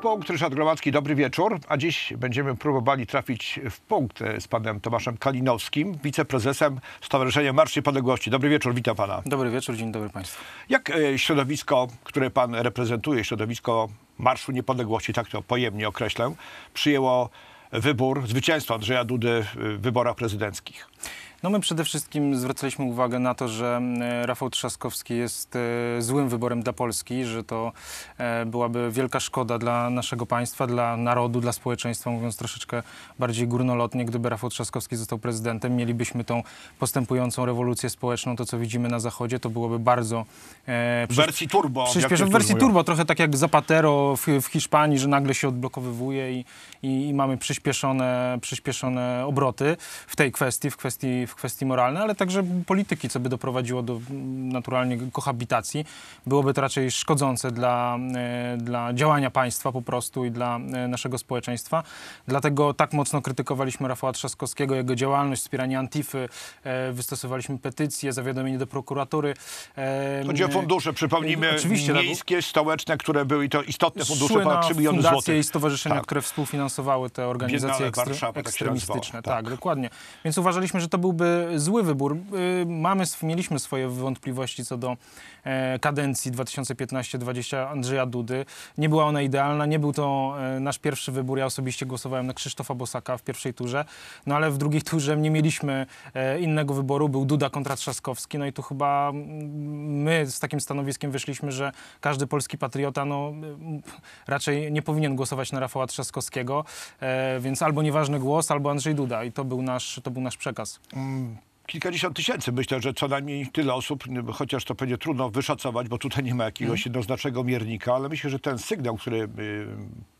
punkt Ryszard Gromacki, dobry wieczór. A dziś będziemy próbowali trafić w punkt e, z panem Tomaszem Kalinowskim, wiceprezesem Stowarzyszenia Marsz Niepodległości. Dobry wieczór, witam pana. Dobry wieczór, dzień dobry państwu. Jak e, środowisko, które pan reprezentuje, środowisko Marszu Niepodległości, tak to pojemnie określę, przyjęło wybór, zwycięstwo Andrzeja Dudy w e, wyborach prezydenckich? No my przede wszystkim zwracaliśmy uwagę na to, że e, Rafał Trzaskowski jest e, złym wyborem dla Polski, że to e, byłaby wielka szkoda dla naszego państwa, dla narodu, dla społeczeństwa, mówiąc troszeczkę bardziej górnolotnie, gdyby Rafał Trzaskowski został prezydentem, mielibyśmy tą postępującą rewolucję społeczną, to co widzimy na Zachodzie, to byłoby bardzo... E, w wersji turbo. Przyspiesz, w wersji turbo, trochę tak jak Zapatero w, w, Hiszpanii, że nagle się odblokowywuje i, i, i mamy przyspieszone, przyspieszone obroty w tej kwestii, w kwestii w kwestii moralnej, ale także polityki, co by doprowadziło do naturalnie kohabitacji. Byłoby to raczej szkodzące dla, e, dla działania państwa po prostu i dla e, naszego społeczeństwa. Dlatego tak mocno krytykowaliśmy Rafała Trzaskowskiego, jego działalność, wspieranie Antify, e, wystosowaliśmy petycję, zawiadomienie do prokuratury. Chodzi o fundusze, przypomnijmy, Oczywiście, tak. miejskie, stołeczne, które były i to istotne fundusze, szły ponad 3 miliony złotych. i stowarzyszenia, tak. które współfinansowały te organizacje ekstre Warszawa, tak ekstremistyczne. Tak, tak, dokładnie. Więc uważaliśmy, że to był byłby zły wybór. Y, mamy, mieliśmy swoje wątpliwości co do e, kadencji 2015-20 Andrzeja Dudy. Nie była ona idealna, nie był to e, nasz pierwszy wybór. Ja osobiście głosowałem na Krzysztofa Bosaka w pierwszej turze, no ale w drugiej turze nie mieliśmy e, innego wyboru. Był Duda kontra Trzaskowski, no i tu chyba mm, my z takim stanowiskiem wyszliśmy, że każdy polski patriota no, mm, raczej nie powinien głosować na Rafała Trzaskowskiego, więc albo nieważny głos, albo Andrzej Duda i to był nasz, to był nasz przekaz kilkadziesiąt tysięcy. Myślę, że co najmniej tyle osób, chociaż to będzie trudno wyszacować, bo tutaj nie ma jakiegoś mhm. jednoznacznego miernika, ale myślę, że ten sygnał, który y,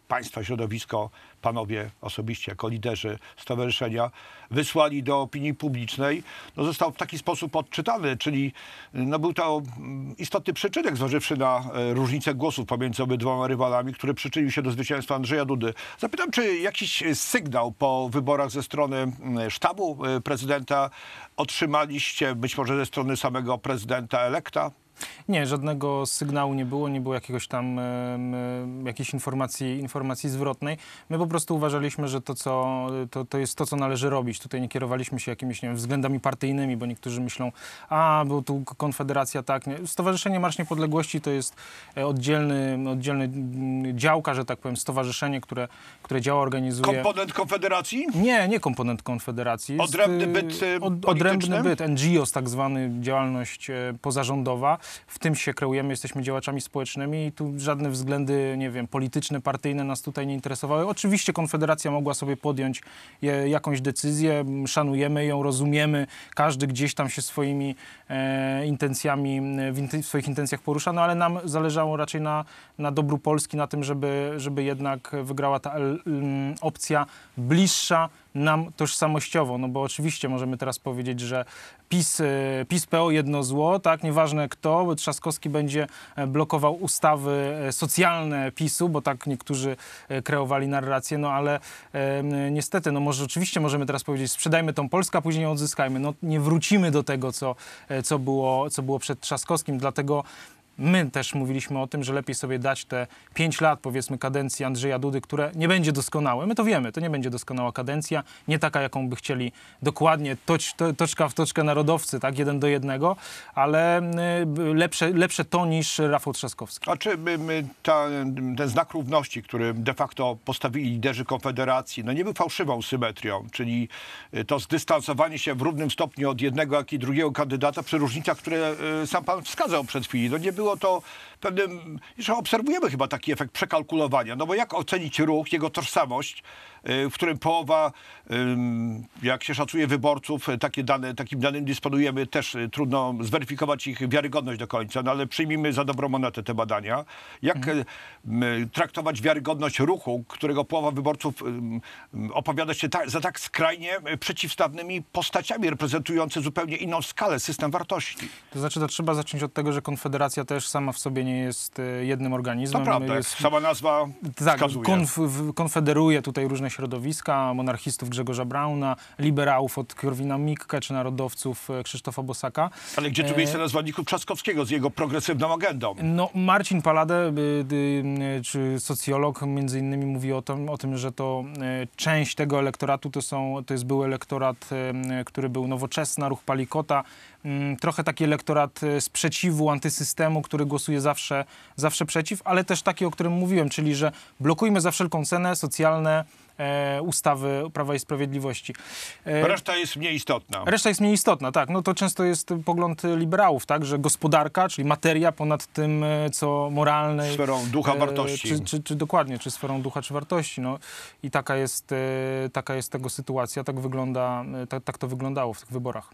państwo, środowisko, panowie osobiście jako liderzy stowarzyszenia wysłali do opinii publicznej, no został w taki sposób odczytany, czyli no był to istotny przyczynek, zważywszy na e, różnicę głosów pomiędzy obydwoma rywalami, który przyczynił się do zwycięstwa Andrzeja Dudy. Zapytam, czy jakiś e, sygnał po wyborach ze strony sztabu e, prezydenta otrzymaliście, być może ze strony samego prezydenta elekta? Nie, żadnego sygnału nie było, nie było jakiegoś tam jakiejś informacji, informacji zwrotnej. My po prostu uważaliśmy, że to, co, to, to jest to, co należy robić. Tutaj nie kierowaliśmy się jakimiś nie wiem, względami partyjnymi, bo niektórzy myślą, a, bo tu Konfederacja tak. Nie. Stowarzyszenie Marsz Niepodległości to jest e, oddzielny, oddzielny mm, działka, że tak powiem, stowarzyszenie, które, które działa, organizuje. Komponent Konfederacji? Nie, nie komponent Konfederacji. Jest, odrębny byt e, e, od, Odrębny byt, NGOs tak zwany, działalność pozarządowa w tym się kreujemy, jesteśmy działaczami społecznymi i tu żadne względy, nie wiem, polityczne, partyjne nas tutaj nie interesowały. Oczywiście Konfederacja mogła sobie podjąć je, jakąś decyzję, szanujemy ją, rozumiemy, każdy gdzieś tam się swoimi e, intencjami, w, w, swoich intencjach porusza, no ale nam zależało raczej na, na dobru Polski, na tym, żeby, żeby jednak wygrała ta opcja bliższa nam tożsamościowo, no bo oczywiście możemy teraz powiedzieć, że PiS, y, PiS PO jedno zło, tak, nieważne kto, Trzaskowski będzie e, blokował ustawy e, socjalne PiSu, bo tak niektórzy e, kreowali narrację, no ale e, niestety, no może oczywiście możemy teraz powiedzieć, sprzedajmy tą Polskę, a później ją odzyskajmy, no nie wrócimy do tego, co, co, było, co było przed Trzaskowskim, dlatego My też mówiliśmy o tym, że lepiej sobie dać te 5 lat, powiedzmy, kadencji Andrzeja Dudy, które nie będzie doskonałe. My to wiemy, to nie będzie doskonała kadencja, nie taka, jaką by chcieli dokładnie, toć, to, toczka w toczkę narodowcy, tak, jeden do jednego, ale y, lepsze, lepsze to niż Rafał Trzaskowski. A czy ta, ten znak równości, który de facto postawili liderzy Konfederacji, no nie był fałszywą symetrią, czyli y, to zdystansowanie się w równym stopniu od jednego, jak i drugiego kandydata przy różnicach, które y, sam pan wskazał przed chwilą, no nie było było to pewnym, jeszcze obserwujemy chyba taki efekt przekalkulowania, no bo jak ocenić ruch, jego tożsamość, E, w którym połowa, jak się szacuje, wyborców, e, takie dane, takim danym dysponujemy, też e, trudno zweryfikować ich wiarygodność do końca, no ale przyjmijmy za dobrą monetę te badania. Jak mhm. traktować wiarygodność ruchu, którego połowa wyborców opowiada się ta, za tak skrajnie przeciwstawnymi postaciami, reprezentującymi zupełnie inną skalę, system wartości? To znaczy, to trzeba zacząć od tego, że Konfederacja też sama w sobie nie jest jednym organizmem. To prawda, jest, sama nazwa tak, wskazuje. Konf konfederuje tutaj różne środowiska, monarchistów Grzegorza Brauna, liberałów od Korwina Mikke czy narodowców e, Krzysztofa Bosaka. Ale gdzie tu e, miejsce na zwolenników Trzaskowskiego z jego progresywną agendą? No Marcin Paladę, e, czy socjolog między innymi mówi o tym, o tym że to część tego elektoratu to, są, to jest był elektorat, który był nowoczesny, ruch Palikota, mm, trochę taki elektorat sprzeciwu, antysystemu, który głosuje zawsze, zawsze przeciw, ale też taki, o którym mówiłem, czyli że blokujmy za wszelką cenę socjalne e, ustawy Prawa i Sprawiedliwości. E, reszta jest mniej istotna. Reszta jest mniej istotna, tak. No to często jest pogląd liberałów, tak, że gospodarka, czyli materia ponad tym, e, co moralne. Sferą ducha e, wartości. Czy, czy, czy, dokładnie, czy sferą ducha, czy wartości. No. I taka jest, e, taka jest tego sytuacja, tak, wygląda, tak, tak to wyglądało w tych wyborach.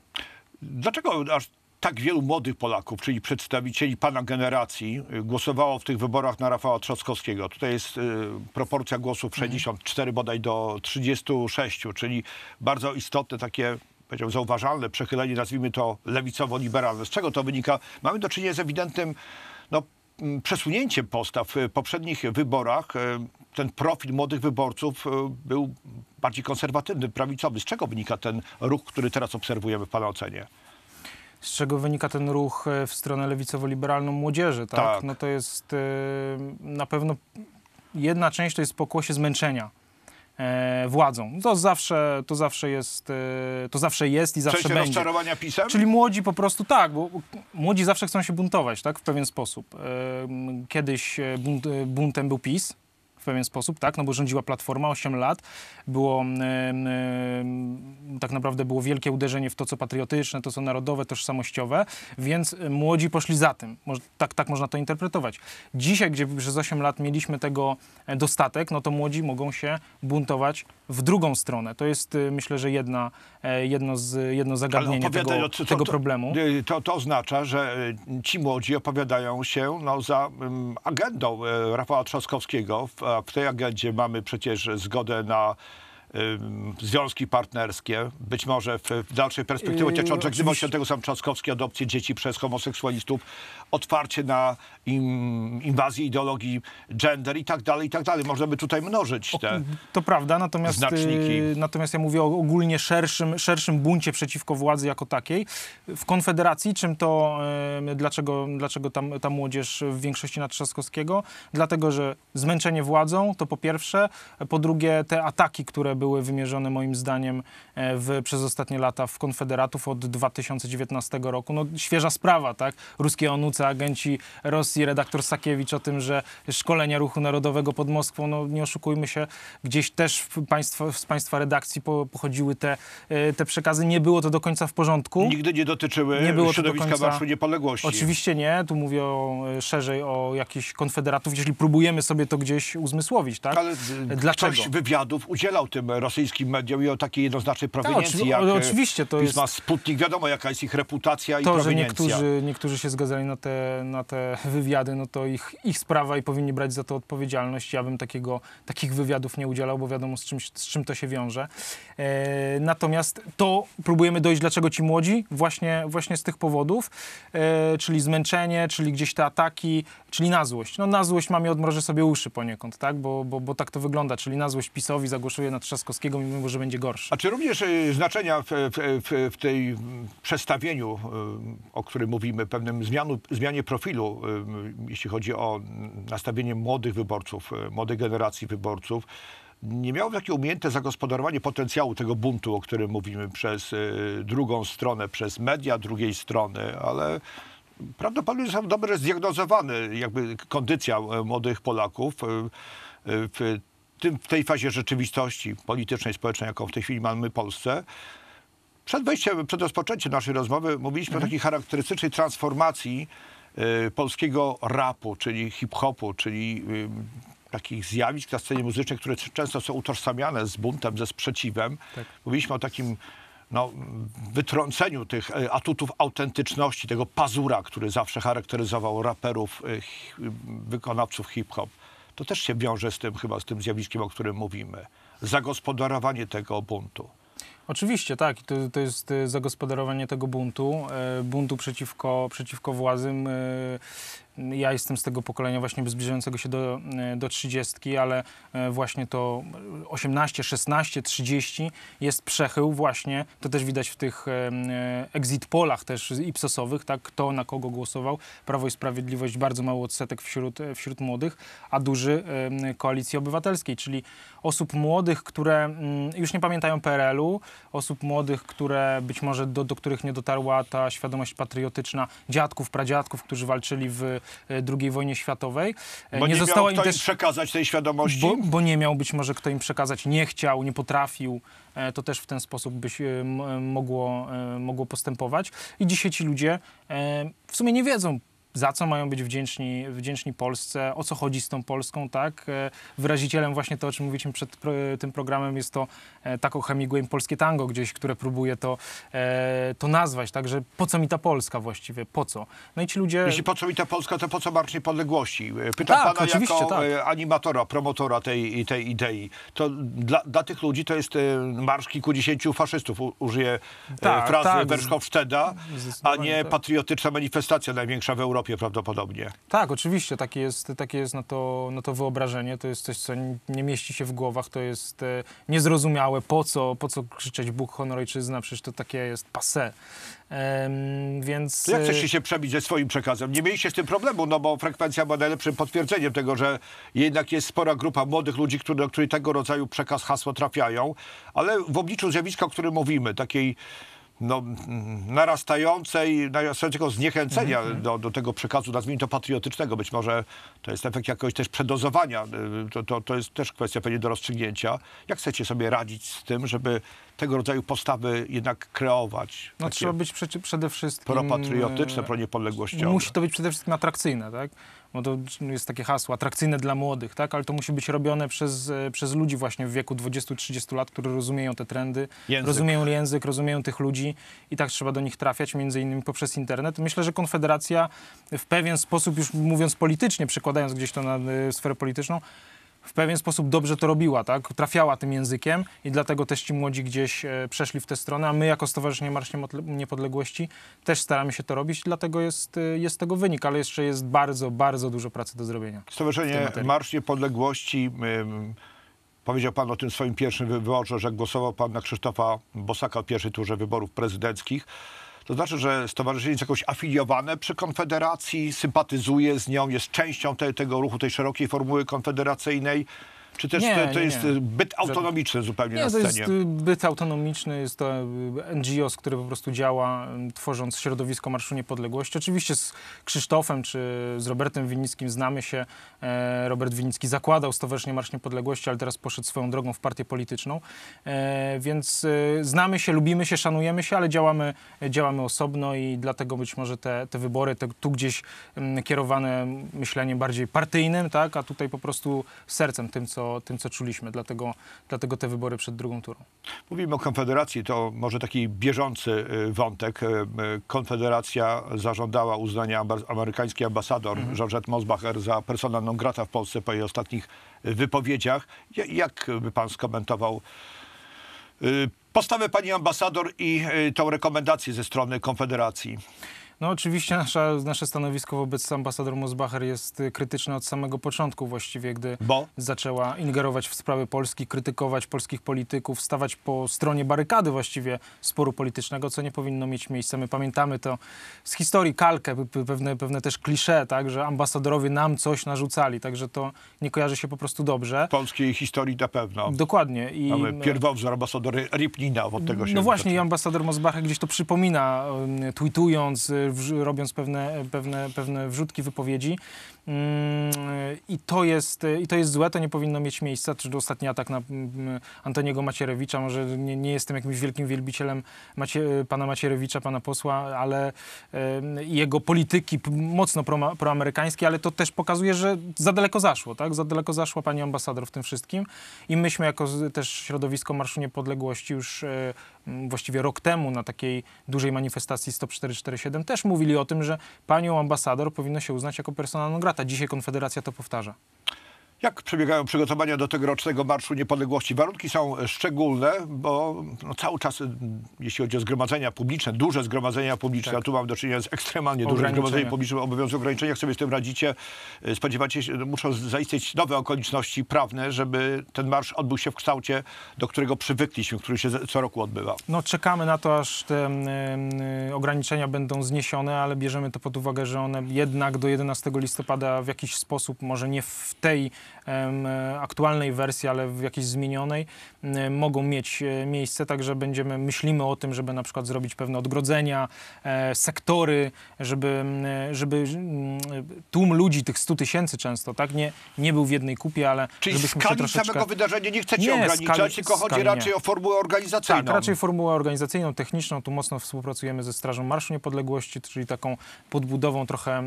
Dlaczego aż tak wielu młodych Polaków, czyli przedstawicieli pana generacji, y, głosowało w tych wyborach na Rafała Trzaskowskiego. Tutaj jest y, proporcja głosów 64 mhm. bodaj do 36, czyli bardzo istotne takie zauważalne przechylenie, nazwijmy to lewicowo-liberalne. Z czego to wynika? Mamy do czynienia z ewidentnym no, mm, przesunięciem postaw. Y, w poprzednich wyborach y, ten profil młodych wyborców był bardziej konserwatywny, prawicowy. Z czego wynika ten ruch, który teraz obserwujemy w Pana ocenie? z czego wynika ten ruch e, w stronę lewicowo-liberalną młodzieży, tak? tak? No to jest e, na pewno jedna część to jest pokłosie zmęczenia e, władzą. To zawsze, to zawsze jest, to zawsze jest i zawsze Część będzie. rozczarowania pisem? Czyli młodzi po prostu tak, bo młodzi zawsze chcą się buntować, tak, w pewien sposób. kiedyś bunt, buntem był PiS, w pewien sposób, tak? No bo rządziła Platforma 8 lat, było tak naprawdę było wielkie uderzenie w to, co patriotyczne, to, co narodowe, tożsamościowe, więc e, młodzi poszli za tym. Może, tak, tak można to interpretować. Dzisiaj, gdzie przez 8 lat mieliśmy tego e, dostatek, no to młodzi mogą się buntować w drugą stronę. To jest, e, myślę, że jedna, jedno, z, jedno zagadnienie tego, tego problemu. Y, to, to oznacza, że ci młodzi opowiadają się no, za um, agendą Rafała Trzaskowskiego w w tej agendzie mamy przecież zgodę na Y, związki partnerskie, być może w, w dalszej perspektywie dotyczące oczywiście. się tego sam Trzaskowski, adopcję dzieci przez homoseksualistów, otwarcie na im, inwazję ideologii gender i tak dalej, i tak dalej. Można by tutaj mnożyć te To prawda, natomiast, znaczniki. Y, natomiast ja mówię o ogólnie szerszym, szerszym buncie przeciwko władzy jako takiej. W Konfederacji, czym to, dlaczego, dlaczego tam, ta młodzież w większości na Trzaskowskiego? Dlatego, że zmęczenie władzą to po pierwsze, po drugie te ataki, które były były wymierzone moim zdaniem e, w, przez ostatnie lata w konfederatów od 2019 roku. No, świeża sprawa, tak? Ruskie onuce, agenci Rosji, redaktor Sakiewicz o tym, że szkolenia ruchu narodowego pod Moskwą, no nie oszukujmy się, gdzieś też państwa, z państwa redakcji po, pochodziły te, e, te przekazy. Nie było to do końca w porządku. Nigdy nie dotyczyły nie było środowiska końca... Niepodległości. Oczywiście nie, tu mówię o, e, szerzej o jakichś konfederatów, jeśli próbujemy sobie to gdzieś uzmysłowić, tak? Ale Dlaczego? ktoś wywiadów udzielał tym rosyjskim mediom i o takiej jednoznacznej tak, prowincji no, jak e, oczywiście to pisma jest... Sputnik. Wiadomo, jaka jest ich reputacja i to, Że niektórzy, niektórzy się zgadzali na te, na te wywiady, no to ich, ich sprawa i powinni brać za to odpowiedzialność. Ja bym takiego, takich wywiadów nie udzielał, bo wiadomo, z, czymś, z czym to się wiąże. E, natomiast to próbujemy dojść, dlaczego ci młodzi? Właśnie, właśnie z tych powodów, e, czyli zmęczenie, czyli gdzieś te ataki, czyli na złość. No na złość mamie odmroży sobie uszy poniekąd, tak? Bo, bo, bo tak to wygląda, czyli na złość PiSowi zagłosuje na trzask Trzaskowskiego, mimo że będzie gorszy. A czy również e, znaczenia w, w, w tej przestawieniu, e, o którym mówimy, pewnym zmianu, zmianie profilu, e, jeśli chodzi o nastawienie młodych wyborców, młodej generacji wyborców, nie miało takie umiejętne zagospodarowanie potencjału tego buntu, o którym mówimy, przez drugą stronę, przez media drugiej strony, ale prawdopodobnie są dobrze zdiagnozowany jakby kondycja młodych Polaków. W tym, w tej fazie rzeczywistości politycznej, społecznej, jaką w tej chwili mamy w Polsce, przed wejściem, przed rozpoczęciem naszej rozmowy mówiliśmy mhm. o takiej charakterystycznej transformacji y, polskiego rapu, czyli hip-hopu, czyli y, takich zjawisk na scenie muzycznej, które często są utożsamiane z buntem, ze sprzeciwem. Tak. Mówiliśmy o takim no, wytrąceniu tych y, atutów autentyczności, tego pazura, który zawsze charakteryzował raperów, y, y, wykonawców hip-hop to też się wiąże z tym chyba, z tym zjawiskiem, o którym mówimy. Zagospodarowanie tego buntu. Oczywiście, tak. To, to jest e, zagospodarowanie tego buntu, e, buntu przeciwko, przeciwko władzym, e, ja jestem z tego pokolenia właśnie zbliżającego się do, e, do 30, ale e, właśnie to 18, 16, 30 jest przechył właśnie, to też widać w tych e, exit polach też Ipsosowych, tak, kto na kogo głosował. Prawo i Sprawiedliwość bardzo mały odsetek wśród, wśród młodych, a duży Koalicji Obywatelskiej, czyli osób młodych, które mm, już nie pamiętają PRL-u, osób młodych, które być może do, do których nie dotarła ta świadomość patriotyczna, dziadków, pradziadków, którzy walczyli w II wojnie światowej. Bo nie, nie im też... przekazać tej świadomości? Bo, bo, nie miał być może kto im przekazać, nie chciał, nie potrafił. E, to też w ten sposób by się mogło, e, mogło postępować. I dzisiaj ci ludzie e, w sumie nie wiedzą, za co mają być wdzięczni, wdzięczni Polsce, o co chodzi z tą Polską, tak? E, wyrazicielem właśnie to, o czym mówiliśmy przed tym programem, jest to e, taką Hemingway Polskie Tango gdzieś, które próbuje to, e, to nazwać, także po co mi ta Polska właściwie, po co? No i ci ludzie... Jeśli po co mi ta Polska, to po co Marsz Niepodległości? Pytam tak, pana jako tak. animatora, promotora tej, tej idei. To dla, dla tych ludzi to jest marsz kilkudziesięciu faszystów, użyję tak, frazy tak. a nie tak. patriotyczna manifestacja największa w Europie Europie prawdopodobnie. Tak, oczywiście, takie jest, takie jest na, to, na to wyobrażenie, to jest coś, co nie mieści się w głowach, to jest e, niezrozumiałe, po co, po co krzyczeć Bóg, honor, ojczyzna, przecież to takie jest passe. Ehm, więc... Jak chcecie e, się przebić ze swoim przekazem? Nie mieliście z tym problemu, no bo frekwencja była najlepszym potwierdzeniem tego, że jednak jest spora grupa młodych ludzi, którzy, do których tego rodzaju przekaz, hasło trafiają, ale w obliczu zjawiska, o którym mówimy, takiej no, narastającej, narastającego zniechęcenia mm -hmm. do, do tego przekazu, nazwijmy to patriotycznego. Być może to jest efekt jakoś też przedozowania. Y, to, to, to jest też kwestia pewnie do rozstrzygnięcia. Jak chcecie sobie radzić z tym, żeby tego rodzaju postawy jednak kreować. No, trzeba być przede wszystkim... Propatriotyczne, e, proniepodległościowe. Musi to być przede wszystkim atrakcyjne, tak? Bo to jest takie hasło, atrakcyjne dla młodych, tak? Ale to musi być robione przez, e, przez ludzi właśnie w wieku 20-30 lat, którzy rozumieją te trendy, język. rozumieją język, rozumieją tych ludzi i tak trzeba do nich trafiać, między innymi poprzez internet. Myślę, że Konfederacja w pewien sposób, już mówiąc politycznie, przekładając gdzieś to na e, sferę polityczną, w pewien sposób dobrze to robiła, tak? trafiała tym językiem i dlatego też ci młodzi gdzieś e, przeszli w tę stronę, a my jako Stowarzyszenie Marsz Niepodległości też staramy się to robić, dlatego jest, e, jest tego wynik, ale jeszcze jest bardzo, bardzo dużo pracy do zrobienia. Stowarzyszenie Marsz Niepodległości... Powiedział pan o tym swoim pierwszym wyborze, że głosował pan na Krzysztofa Bosaka w pierwszej turze wyborów prezydenckich. To znaczy, że stowarzyszenie jest jakoś afiliowane przy Konfederacji, sympatyzuje z nią, jest częścią te, tego ruchu, tej szerokiej formuły konfederacyjnej. Czy też nie, to, to nie, jest nie. Y, byt autonomiczny zupełnie na scenie? to jest y, byt autonomiczny, jest to y, NGOs, który po prostu działa, tworząc środowisko Marszu Niepodległości. Oczywiście z Krzysztofem czy z Robertem Winickim znamy się. E, Robert Winicki zakładał Stowarzyszenie Marsz Niepodległości, ale teraz poszedł swoją drogą w partię polityczną. E, więc znamy się, lubimy się, szanujemy się, ale działamy, działamy osobno i dlatego być może te, te wybory, te, tu gdzieś mm, kierowane myśleniem bardziej partyjnym, tak? a tutaj po prostu sercem, tym, co co, tym, co czuliśmy. Dlatego, dlatego te wybory przed drugą turą. Mówimy o Konfederacji, to może taki bieżący y, wątek. Y, y, Konfederacja zażądała uznania amerykański ambasador mhm. Georgette Mosbacher za personalną grata w Polsce po jej ostatnich wypowiedziach. Jak by pan skomentował postawę pani ambasador i tą rekomendację ze strony Konfederacji? No oczywiście nasza, nasze stanowisko wobec ambasador Mosbacher jest y, krytyczne od samego początku właściwie, gdy Bo? zaczęła ingerować w sprawy Polski, krytykować polskich polityków, stawać po stronie barykady właściwie sporu politycznego, co nie powinno mieć miejsca. My pamiętamy to z historii kalkę, pewne, pewne też klisze, tak, że ambasadorowie nam coś narzucali, także to nie kojarzy się po prostu dobrze. Polskiej historii na pewno. Dokładnie. I... Mamy e, pierwowzór ambasador Ripnina, od tego się No właśnie, i ambasador Mosbacher gdzieś to przypomina, tweetując, y, robiąc pewne, pewne, pewne wrzutki wypowiedzi. Mm, I to, jest, I to jest złe, to nie powinno mieć miejsca. Czyli ostatni atak na mm, Antoniego Macierewicza, może nie, nie jestem jakimś wielkim wielbicielem Macie, pana Macierewicza, pana posła, ale jego polityki mocno pro, proamerykańskiej, ale to też pokazuje, że za daleko zaszło, tak? Za daleko zaszła pani ambasador w tym wszystkim i myśmy jako też środowisko Marszu Niepodległości już e, właściwie rok temu na takiej dużej manifestacji 10447 też też mówili o tym, że panią ambasador powinno się uznać jako personalną grata. Dzisiaj Konfederacja to powtarza. Jak przebiegają przygotowania do tegorocznego Marszu Niepodległości? Warunki są e, szczególne, bo no, cały czas, e, jeśli chodzi o zgromadzenia publiczne, duże zgromadzenia publiczne, tak. a tu mam do czynienia z ekstremalnie dużym zgromadzeniem publicznym, obowiązują ograniczenia, jak sobie z tym radzicie, spodziewacie się, no, muszą zaistnieć nowe okoliczności prawne, żeby ten marsz odbył się w kształcie, do którego przywykliśmy, który się co roku odbywa. No czekamy na to, aż te y, ograniczenia będą zniesione, ale bierzemy to pod uwagę, że one jednak do 11 listopada w jakiś sposób, może nie w tej E, aktualnej wersji, ale w jakiejś zmienionej, mogą mieć e, miejsce, także będziemy, myślimy o tym, żeby na przykład zrobić pewne odgrodzenia, e, sektory, żeby, żeby tłum ludzi, tych 100 tysięcy często, tak, nie, nie był w jednej kupie, ale Czyli żebyśmy skali się troszeczkę... samego wydarzenia nie chcecie nie, ograniczać, skali, tylko skali chodzi raczej nie. o formułę organizacyjną. Tak, raczej formułę organizacyjną, techniczną, tu mocno współpracujemy ze Strażą Marszu Niepodległości, czyli taką podbudową trochę,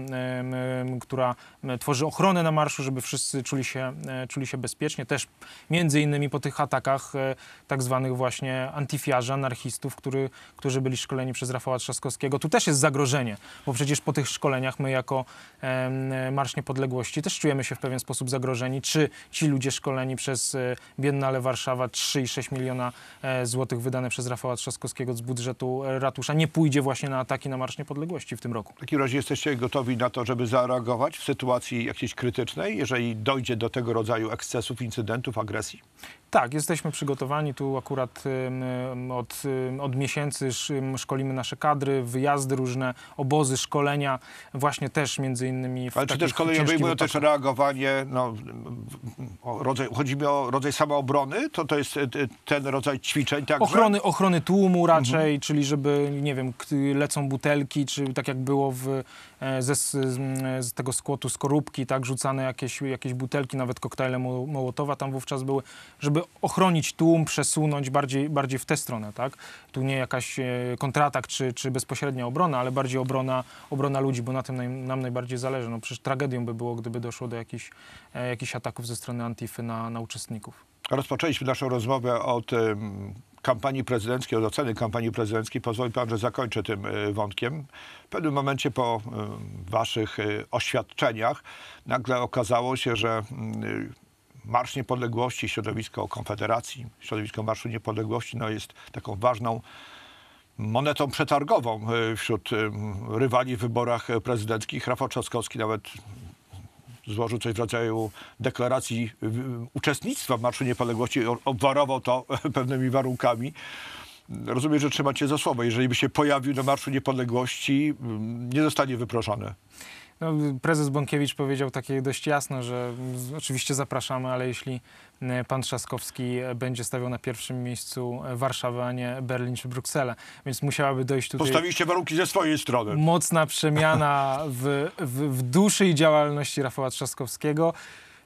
która tworzy ochronę na marszu, żeby wszyscy czuli się E, czuli się bezpiecznie. Też między innymi po tych atakach e, tak zwanych właśnie antifiarzy, anarchistów, który, którzy byli szkoleni przez Rafała Trzaskowskiego. Tu też jest zagrożenie, bo przecież po tych szkoleniach my jako Marsz Niepodległości też czujemy się w pewien sposób zagrożeni. Czy ci ludzie szkoleni przez e, Biennale Warszawa 3,6 miliona złotych wydane przez Rafała Trzaskowskiego z budżetu ratusza nie pójdzie właśnie na ataki na Marsz Niepodległości w tym roku? W takim razie jesteście gotowi na to, żeby zareagować w sytuacji jakiejś krytycznej, jeżeli dojdzie do tego tego rodzaju ekscesów, incydentów, agresji? Tak, jesteśmy przygotowani. Tu akurat od, od miesięcy szkolimy nasze kadry, wyjazdy różne, obozy, szkolenia, właśnie też między innymi w Ale czy też szkolenia obejmują też reagowanie, no, rodzaj, chodzi mi o rodzaj samoobrony? To, to jest y, y, ten rodzaj ćwiczeń także? Ochrony, ochrony tłumu raczej, mhm. czyli żeby, nie wiem, lecą butelki, czy tak jak było w, e, ze, e, z tego skłotu skorupki, tak, rzucane jakieś, jakieś butelki, nawet koktajle Mołotowa tam wówczas były, żeby ochronić tłum, przesunąć bardziej, bardziej w tę stronę, tak? Tu nie jakaś e, kontratak czy, czy bezpośrednia obrona, ale bardziej obrona, obrona ludzi, bo na tym naj, nam najbardziej zależy. No przecież tragedią by było, gdyby doszło do jakichś, e, jakichś ataków ze strony Antify na, na uczestników. Rozpoczęliśmy naszą rozmowę od kampanii prezydenckiej, od oceny kampanii prezydenckiej. Pozwoli pan, że zakończę tym e, wątkiem. W pewnym momencie po waszych oświadczeniach nagle okazało się, że mm, Marsz Niepodległości, środowisko Konfederacji, środowisko Marszu Niepodległości no jest taką ważną monetą przetargową e, wśród e, rywali w wyborach prezydenckich. Rafał Trzaskowski nawet złożył coś w rodzaju deklaracji uczestnictwa w Marszu Niepodległości, obwarował to pewnymi warunkami. Rozumiem, że trzymacie za słowo. Jeżeli by się pojawił na Marszu Niepodległości, nie zostanie wyproszony. No, prezes Bąkiewicz powiedział takie dość jasno, że oczywiście zapraszamy, ale jeśli e, pan Trzaskowski będzie stawiał na pierwszym miejscu e, Warszawę, a nie Berlin czy Brukselę. Więc musiałaby dojść tutaj... Postawiliście warunki ze swojej strony. Mocna przemiana w, w, w duszy i działalności Rafała Trzaskowskiego.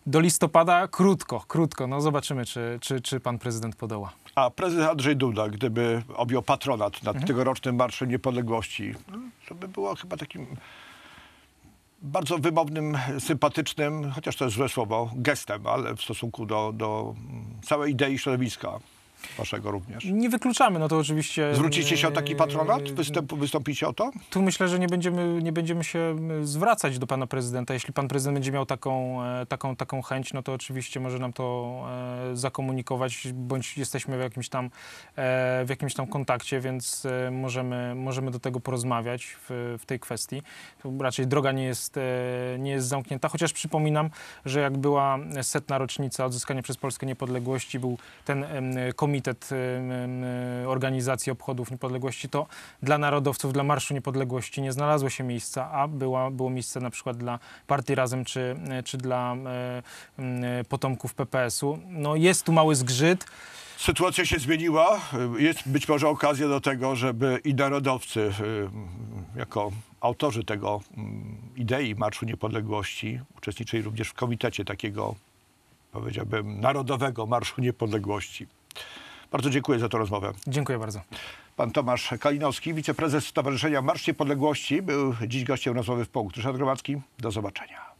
Do listopada krótko, krótko. No zobaczymy, czy, czy, czy pan prezydent podoła. A prezydent Andrzej Duda, gdyby objął patronat nad mhm. tegorocznym Marszem Niepodległości, no, to by było chyba takim bardzo wymownym, sympatycznym, chociaż to jest złe słowo, gestem, ale w stosunku do, do mm, całej idei środowiska waszego również. Nie wykluczamy, no to oczywiście... E, Zwrócicie się o taki patronat? Występ, wystąpicie o to? Tu myślę, że nie będziemy, nie będziemy się zwracać do pana prezydenta. Jeśli pan prezydent będzie miał taką, e, taką, taką chęć, no to oczywiście może nam to e, zakomunikować, bądź jesteśmy w jakimś tam, w jakimś tam kontakcie, więc możemy, możemy do tego porozmawiać w, w tej kwestii. Tu raczej droga nie jest, nie jest zamknięta, chociaż przypominam, że jak była setna rocznica odzyskania przez Polskę niepodległości, był ten komitet komitet y, organizacji obchodów niepodległości, to dla narodowców, dla Marszu Niepodległości nie znalazło się miejsca, a była, było miejsce na przykład dla Partii Razem czy, czy dla y, potomków PPS-u. No jest tu mały zgrzyt. Sytuacja się zmieniła. Jest być może okazja do tego, żeby i narodowcy y, jako autorzy tego mm, idei Marszu Niepodległości uczestniczyli również w komitecie takiego, powiedziałbym, Narodowego Marszu Niepodległości. Bardzo dziękuję za tę rozmowę. Dziękuję bardzo. Pan Tomasz Kalinowski, wiceprezes Stowarzyszenia Marsz Niepodległości, był dziś gościem rozmowy w Południu. Ryszard Gromacki, do zobaczenia.